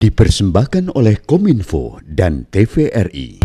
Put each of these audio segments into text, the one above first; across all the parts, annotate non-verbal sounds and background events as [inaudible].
dipersembahkan oleh Kominfo dan TVRI.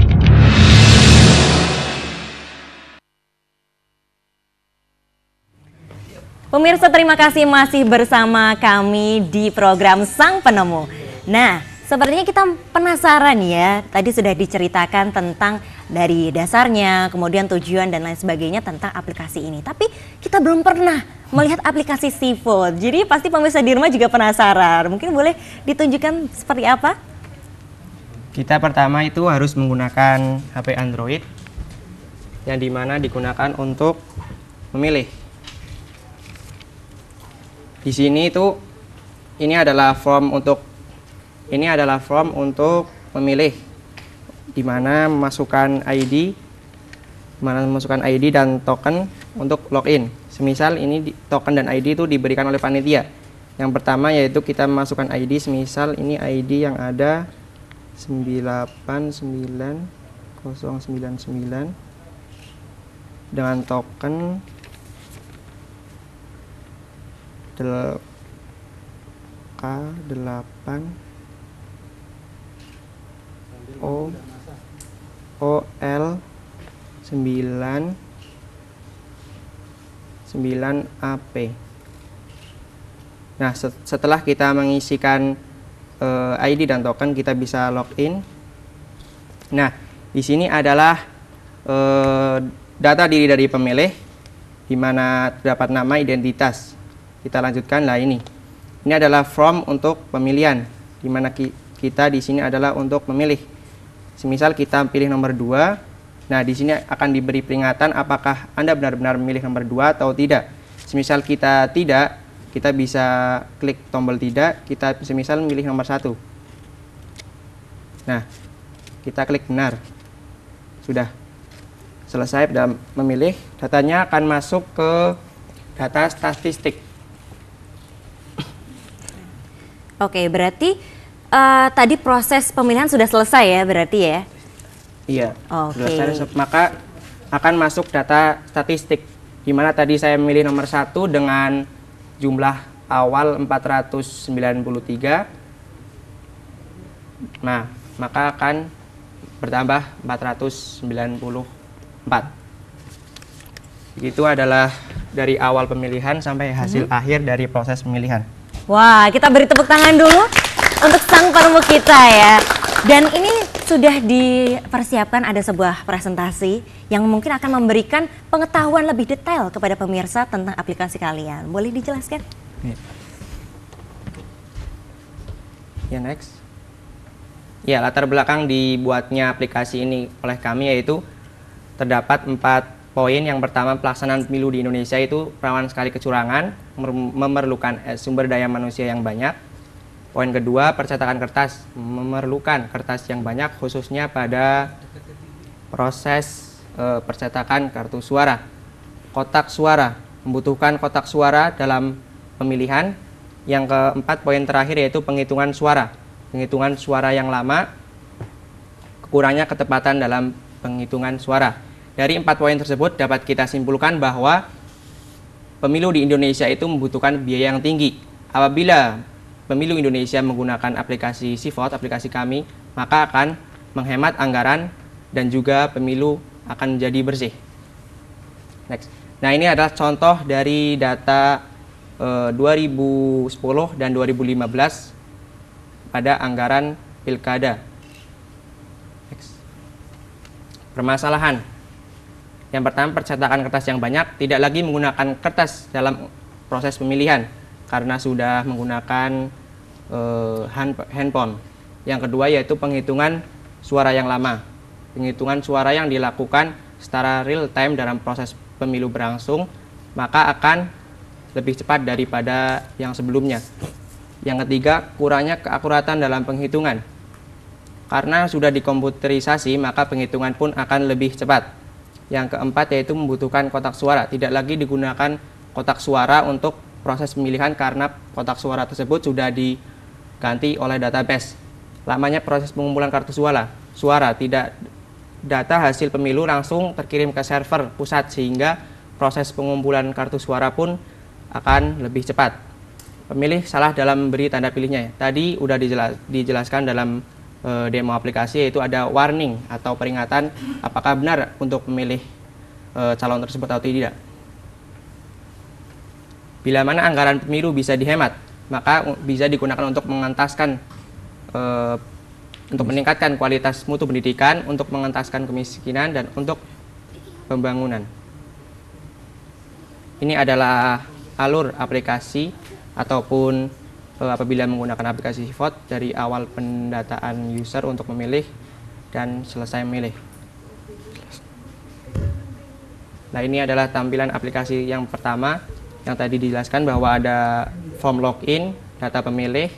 Pemirsa terima kasih masih bersama kami di program Sang Penemu. Nah, sebenarnya kita penasaran ya, tadi sudah diceritakan tentang dari dasarnya, kemudian tujuan dan lain sebagainya tentang aplikasi ini. Tapi kita belum pernah melihat aplikasi Seafood. Jadi pasti pemirsa di rumah juga penasaran. Mungkin boleh ditunjukkan seperti apa? Kita pertama itu harus menggunakan HP Android yang dimana digunakan untuk memilih. Di sini itu ini adalah form untuk ini adalah form untuk memilih di mana memasukkan ID mana memasukkan ID dan token untuk login. Semisal ini di, token dan ID itu diberikan oleh panitia. Yang pertama yaitu kita memasukkan ID semisal ini ID yang ada 989099 dengan token del K8 O OL 9 9AP. Nah, setelah kita mengisikan uh, eh, ID dan token, kita bisa login. Nah, di sini adalah uh, data diri dari pemilih, di mana terdapat nama identitas. Kita lanjutkan lah ini. Ini adalah form untuk pemilihan, di mana ki kita di sini adalah untuk memilih. Semisal kita pilih nomor 2, nah di sini akan diberi peringatan apakah Anda benar-benar memilih nomor 2 atau tidak. Semisal kita tidak, kita bisa klik tombol tidak, kita semisal memilih nomor 1. Nah, kita klik benar. Sudah selesai dalam memilih, datanya akan masuk ke data statistik. Oke, berarti uh, tadi proses pemilihan sudah selesai ya berarti ya? Iya. Oke. Okay. Selesai, maka akan masuk data statistik. Gimana tadi saya memilih nomor satu dengan jumlah awal 493. Nah, maka akan bertambah 494 itu adalah dari awal pemilihan sampai hasil hmm. akhir dari proses pemilihan. Wah, kita beri tepuk tangan dulu untuk sang permu kita ya. Dan ini sudah dipersiapkan ada sebuah presentasi yang mungkin akan memberikan pengetahuan lebih detail kepada pemirsa tentang aplikasi kalian. Boleh dijelaskan? Ya, ya next. Ya, latar belakang dibuatnya aplikasi ini oleh kami yaitu terdapat empat poin. Yang pertama, pelaksanaan pemilu di Indonesia itu rawan sekali kecurangan, memerlukan eh, sumber daya manusia yang banyak Poin kedua, percetakan kertas memerlukan kertas yang banyak khususnya pada proses e, percetakan kartu suara. Kotak suara membutuhkan kotak suara dalam pemilihan. Yang keempat, poin terakhir yaitu penghitungan suara. Penghitungan suara yang lama kurangnya ketepatan dalam penghitungan suara. Dari empat poin tersebut dapat kita simpulkan bahwa pemilu di Indonesia itu membutuhkan biaya yang tinggi. Apabila Pemilu Indonesia menggunakan aplikasi SIVOT, aplikasi kami, maka akan menghemat anggaran dan juga pemilu akan menjadi bersih. Next. Nah, ini adalah contoh dari data eh, 2010 dan 2015 pada anggaran pilkada. Next. Permasalahan. Yang pertama, percetakan kertas yang banyak tidak lagi menggunakan kertas dalam proses pemilihan karena sudah menggunakan uh, handphone. Yang kedua yaitu penghitungan suara yang lama. Penghitungan suara yang dilakukan secara real time dalam proses pemilu berlangsung maka akan lebih cepat daripada yang sebelumnya. Yang ketiga, kurangnya keakuratan dalam penghitungan. Karena sudah dikomputerisasi, maka penghitungan pun akan lebih cepat. Yang keempat yaitu membutuhkan kotak suara, tidak lagi digunakan kotak suara untuk proses pemilihan karena kotak suara tersebut sudah diganti oleh database. Lamanya proses pengumpulan kartu suara, suara tidak data hasil pemilu langsung terkirim ke server pusat sehingga proses pengumpulan kartu suara pun akan lebih cepat. Pemilih salah dalam memberi tanda pilihnya. Ya. Tadi sudah dijelaskan dalam eh, demo aplikasi yaitu ada warning atau peringatan apakah benar untuk memilih eh, calon tersebut atau tidak. Bila mana anggaran pemilu bisa dihemat, maka bisa digunakan untuk mengentaskan e, untuk meningkatkan kualitas mutu pendidikan, untuk mengentaskan kemiskinan dan untuk pembangunan. Ini adalah alur aplikasi ataupun e, apabila menggunakan aplikasi vote dari awal pendataan user untuk memilih dan selesai memilih. Nah, ini adalah tampilan aplikasi yang pertama yang tadi dijelaskan bahwa ada form login, data pemilih,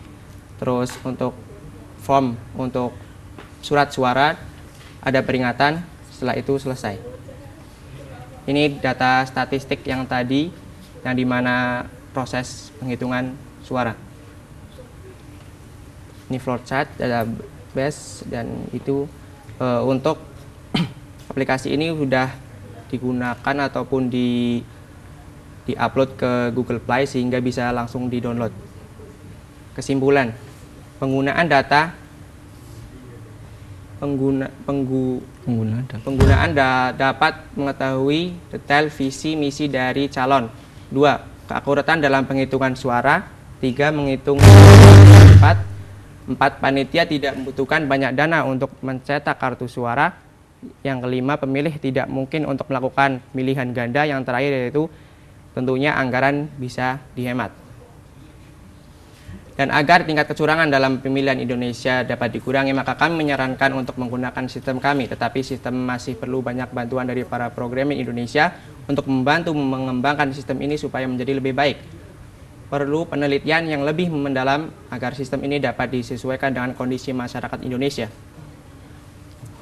terus untuk form untuk surat suara, ada peringatan, setelah itu selesai. Ini data statistik yang tadi, yang dimana proses penghitungan suara. Ini floor chart, base, dan itu e, untuk [clears throat] aplikasi ini sudah digunakan ataupun di diupload ke Google Play sehingga bisa langsung di-download. Kesimpulan, penggunaan data pengguna penggu, penggunaan, data. penggunaan da, dapat mengetahui detail visi misi dari calon. dua Keakuratan dalam penghitungan suara. tiga Menghitung cepat. empat Panitia tidak membutuhkan banyak dana untuk mencetak kartu suara. Yang kelima, pemilih tidak mungkin untuk melakukan pilihan ganda. Yang terakhir yaitu tentunya anggaran bisa dihemat. Dan agar tingkat kecurangan dalam pemilihan Indonesia dapat dikurangi, maka kami menyarankan untuk menggunakan sistem kami. Tetapi sistem masih perlu banyak bantuan dari para programming Indonesia untuk membantu mengembangkan sistem ini supaya menjadi lebih baik. Perlu penelitian yang lebih mendalam agar sistem ini dapat disesuaikan dengan kondisi masyarakat Indonesia.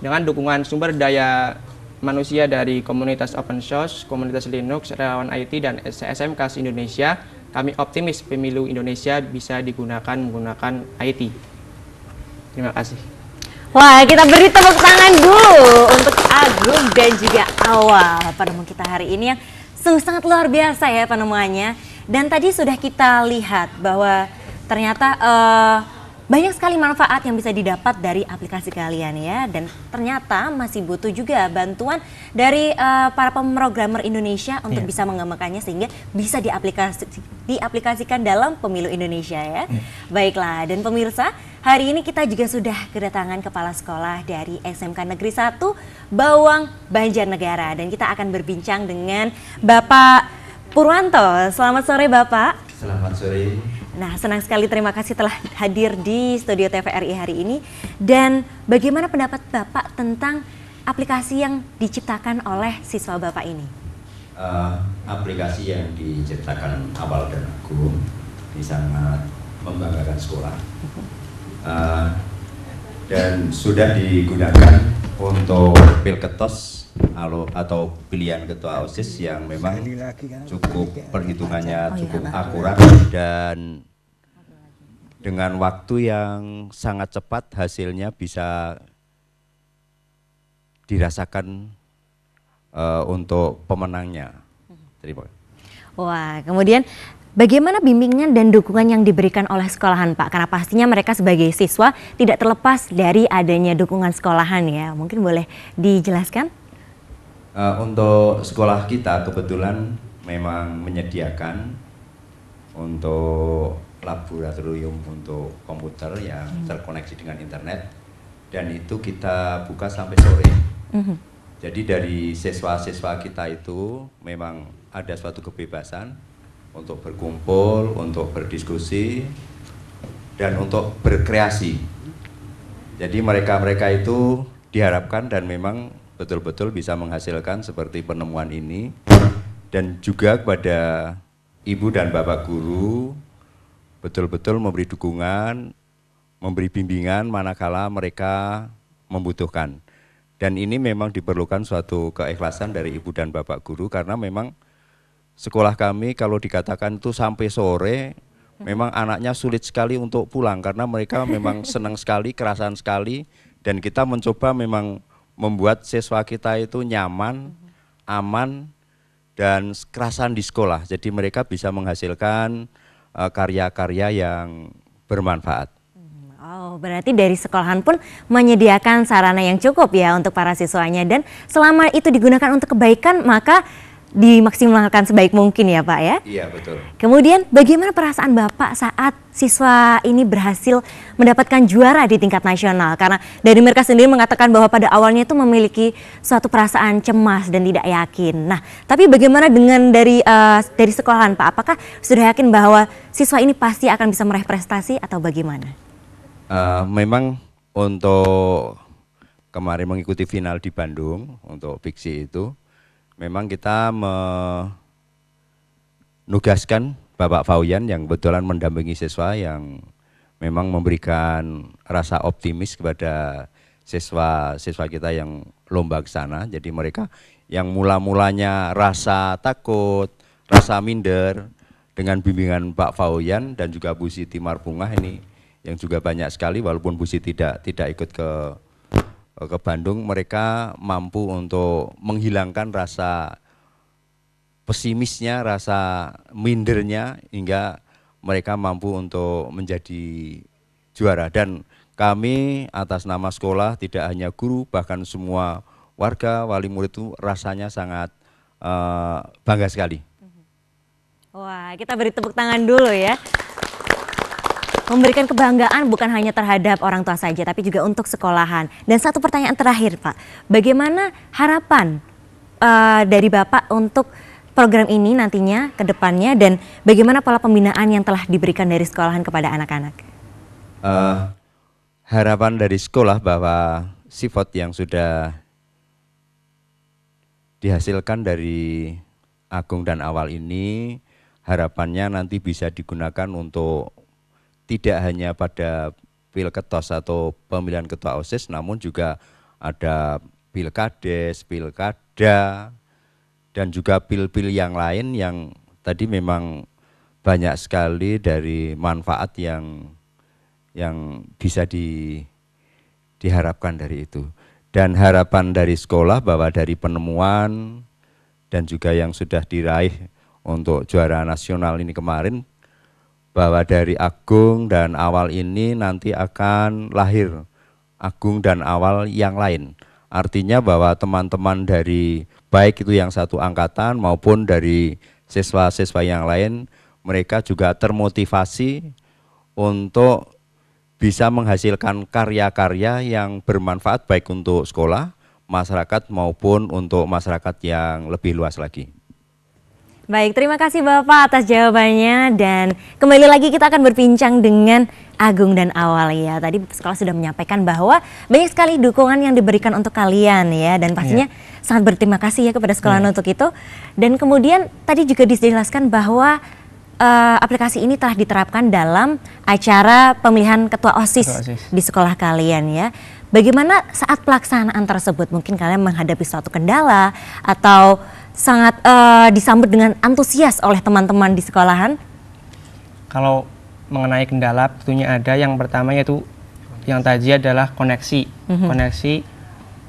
Dengan dukungan sumber daya manusia dari komunitas open source, komunitas Linux, relawan IT, dan SMK Indonesia, kami optimis pemilu Indonesia bisa digunakan menggunakan IT. Terima kasih. Wah, kita beri tepuk tangan dulu untuk Agung dan juga Awal penemu kita hari ini yang sungguh sangat luar biasa ya penemuannya. Dan tadi sudah kita lihat bahwa ternyata uh, banyak sekali manfaat yang bisa didapat dari aplikasi kalian ya dan ternyata masih butuh juga bantuan dari uh, para pemrogramer Indonesia untuk yeah. bisa mengembangkannya sehingga bisa diaplikasi diaplikasikan dalam pemilu Indonesia ya. Yeah. Baiklah dan pemirsa, hari ini kita juga sudah kedatangan kepala sekolah dari SMK Negeri 1 Bawang Banjarnegara dan kita akan berbincang dengan Bapak Purwanto. Selamat sore Bapak. Selamat sore. Nah, senang sekali terima kasih telah hadir di studio TVRI hari ini. Dan bagaimana pendapat Bapak tentang aplikasi yang diciptakan oleh siswa Bapak ini? Uh, aplikasi yang diciptakan awal dan agung ini sangat membanggakan sekolah. Uh, dan sudah digunakan untuk Pilketos atau pilihan ketua OSIS yang memang kan, cukup kan. perhitungannya oh, iya, cukup akurat dan dengan waktu yang sangat cepat hasilnya bisa dirasakan uh, untuk pemenangnya. Terima kasih. Wah, kemudian Bagaimana bimbingan dan dukungan yang diberikan oleh sekolahan Pak? Karena pastinya mereka sebagai siswa tidak terlepas dari adanya dukungan sekolahan ya. Mungkin boleh dijelaskan? Eh, untuk sekolah kita kebetulan memang menyediakan untuk laboratorium untuk komputer yang hmm. terkoneksi dengan internet dan itu kita buka sampai sore. Hmm. Jadi dari siswa-siswa kita itu memang ada suatu kebebasan untuk berkumpul, untuk berdiskusi dan untuk berkreasi. Jadi mereka-mereka itu diharapkan dan memang betul-betul bisa menghasilkan seperti penemuan ini dan juga kepada ibu dan bapak guru betul-betul memberi dukungan, memberi bimbingan manakala mereka membutuhkan. Dan ini memang diperlukan suatu keikhlasan dari ibu dan bapak guru karena memang sekolah kami kalau dikatakan itu sampai sore memang anaknya sulit sekali untuk pulang karena mereka memang senang sekali, kerasan sekali dan kita mencoba memang membuat siswa kita itu nyaman, aman, dan kerasan di sekolah. Jadi mereka bisa menghasilkan eh, karya-karya yang bermanfaat. Oh, berarti dari sekolahan pun menyediakan sarana yang cukup ya untuk para siswanya dan selama itu digunakan untuk kebaikan maka dimaksimalkan sebaik mungkin ya Pak ya? Iya betul. Kemudian bagaimana perasaan Bapak saat siswa ini berhasil mendapatkan juara di tingkat nasional? Karena dari mereka sendiri mengatakan bahwa pada awalnya itu memiliki suatu perasaan cemas dan tidak yakin. Nah, tapi bagaimana dengan dari uh, dari sekolahan Pak? Apakah sudah yakin bahwa siswa ini pasti akan bisa meraih prestasi atau bagaimana? Uh, memang untuk kemarin mengikuti final di Bandung untuk fiksi itu memang kita menugaskan Bapak Fauyan yang kebetulan mendampingi siswa yang memang memberikan rasa optimis kepada siswa-siswa kita yang lomba ke sana. Jadi mereka yang mula-mulanya rasa takut, rasa minder dengan bimbingan Pak Fauyan dan juga Bu Siti Marpungah ini yang juga banyak sekali walaupun Bu Siti tidak tidak ikut ke Eh, ke Bandung mereka mampu untuk menghilangkan rasa pesimisnya, rasa mindernya hingga mereka mampu untuk menjadi juara dan kami atas nama sekolah tidak hanya guru bahkan semua warga wali murid itu rasanya sangat uh, bangga sekali. Wah, kita beri tepuk tangan dulu ya. Memberikan kebanggaan bukan hanya terhadap orang tua saja, tapi juga untuk sekolahan. Dan satu pertanyaan terakhir, Pak. Bagaimana harapan uh, dari Bapak untuk program ini nantinya ke depannya dan bagaimana pola pembinaan yang telah diberikan dari sekolahan kepada anak-anak? Uh, harapan dari sekolah bahwa sifat yang sudah dihasilkan dari Agung dan Awal ini harapannya nanti bisa digunakan untuk tidak hanya pada pilketos atau pemilihan ketua OSIS namun juga ada pilkades, pilkada dan juga pil-pil yang lain yang tadi memang banyak sekali dari manfaat yang yang bisa di diharapkan dari itu. Dan harapan dari sekolah bahwa dari penemuan dan juga yang sudah diraih untuk juara nasional ini kemarin bahwa dari agung dan awal ini nanti akan lahir agung dan awal yang lain. Artinya bahwa teman-teman dari baik itu yang satu angkatan maupun dari siswa-siswa yang lain, mereka juga termotivasi untuk bisa menghasilkan karya-karya yang bermanfaat baik untuk sekolah, masyarakat maupun untuk masyarakat yang lebih luas lagi. Baik, terima kasih Bapak atas jawabannya dan kembali lagi kita akan berbincang dengan Agung dan Awal ya. Tadi sekolah sudah menyampaikan bahwa banyak sekali dukungan yang diberikan untuk kalian ya dan pastinya yeah. sangat berterima kasih ya kepada sekolah yeah. untuk itu. Dan kemudian tadi juga dijelaskan bahwa uh, aplikasi ini telah diterapkan dalam acara pemilihan ketua OSIS, ketua OSIS di sekolah kalian ya. Bagaimana saat pelaksanaan tersebut mungkin kalian menghadapi suatu kendala atau sangat uh, disambut dengan antusias oleh teman-teman di sekolahan? Kalau mengenai kendala tentunya ada. Yang pertama yaitu yang tadi adalah koneksi. Mm-hmm. Koneksi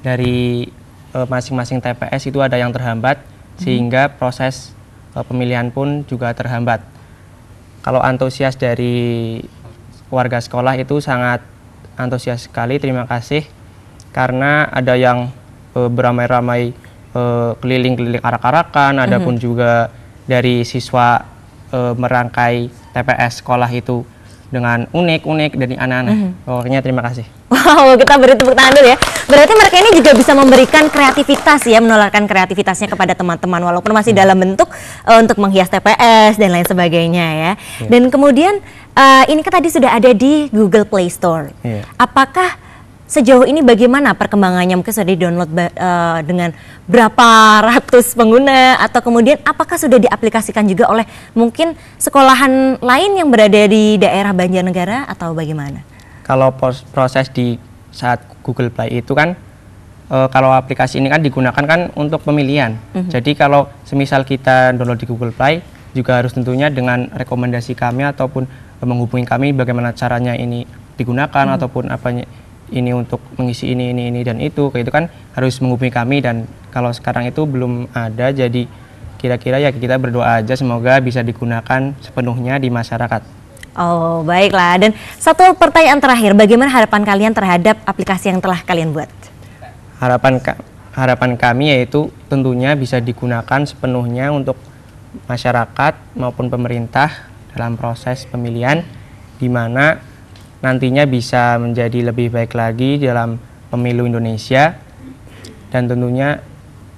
dari uh, masing-masing TPS itu ada yang terhambat mm-hmm. sehingga proses uh, pemilihan pun juga terhambat. Kalau antusias dari warga sekolah itu sangat antusias sekali. Terima kasih karena ada yang uh, beramai-ramai Eh, keliling-keliling arak-arakan, mhm. adapun mm -hmm. juga dari siswa e, merangkai TPS sekolah itu dengan unik-unik dari anak-anak. Mm -hmm. Oh, Pokoknya terima kasih. Wow, kita beri tepuk tangan dulu ya. Berarti mereka ini juga bisa memberikan kreativitas ya, menularkan kreativitasnya kepada teman-teman walaupun masih hmm. dalam bentuk e, untuk menghias TPS dan lain sebagainya ya. Yeah. Dan kemudian e, ini kan tadi sudah ada di Google Play Store. Yeah. Apakah Sejauh ini bagaimana perkembangannya? Mungkin sudah di-download uh, dengan berapa ratus pengguna atau kemudian apakah sudah diaplikasikan juga oleh mungkin sekolahan lain yang berada di daerah Banjarnegara atau bagaimana? Kalau proses di saat Google Play itu kan e, kalau aplikasi ini kan digunakan kan untuk pemilihan. Mm -hmm. Jadi kalau semisal kita download di Google Play juga harus tentunya dengan rekomendasi kami ataupun eh, menghubungi kami bagaimana caranya ini digunakan mm -hmm. ataupun apanya ini untuk mengisi ini ini ini dan itu kayak itu kan harus menghubungi kami dan kalau sekarang itu belum ada jadi kira-kira ya kita berdoa aja semoga bisa digunakan sepenuhnya di masyarakat. Oh baiklah dan satu pertanyaan terakhir bagaimana harapan kalian terhadap aplikasi yang telah kalian buat? Harapan harapan kami yaitu tentunya bisa digunakan sepenuhnya untuk masyarakat maupun pemerintah dalam proses pemilihan di mana nantinya bisa menjadi lebih baik lagi dalam pemilu Indonesia dan tentunya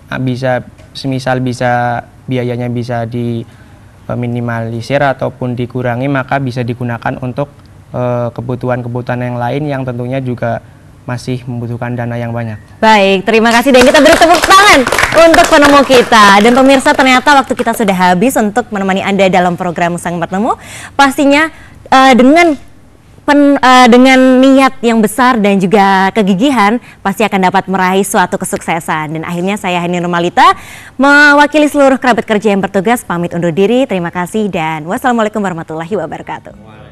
ah, bisa semisal bisa biayanya bisa diminimalisir ataupun dikurangi maka bisa digunakan untuk eh, kebutuhan-kebutuhan yang lain yang tentunya juga masih membutuhkan dana yang banyak. Baik, terima kasih dan kita beri tepuk tangan untuk penemu kita. Dan pemirsa ternyata waktu kita sudah habis untuk menemani Anda dalam program Sang Bertemu. Pastinya uh, dengan pen, uh, dengan niat yang besar dan juga kegigihan pasti akan dapat meraih suatu kesuksesan. Dan akhirnya saya Hani Normalita mewakili seluruh kerabat kerja yang bertugas pamit undur diri. Terima kasih dan wassalamualaikum warahmatullahi wabarakatuh. Wow.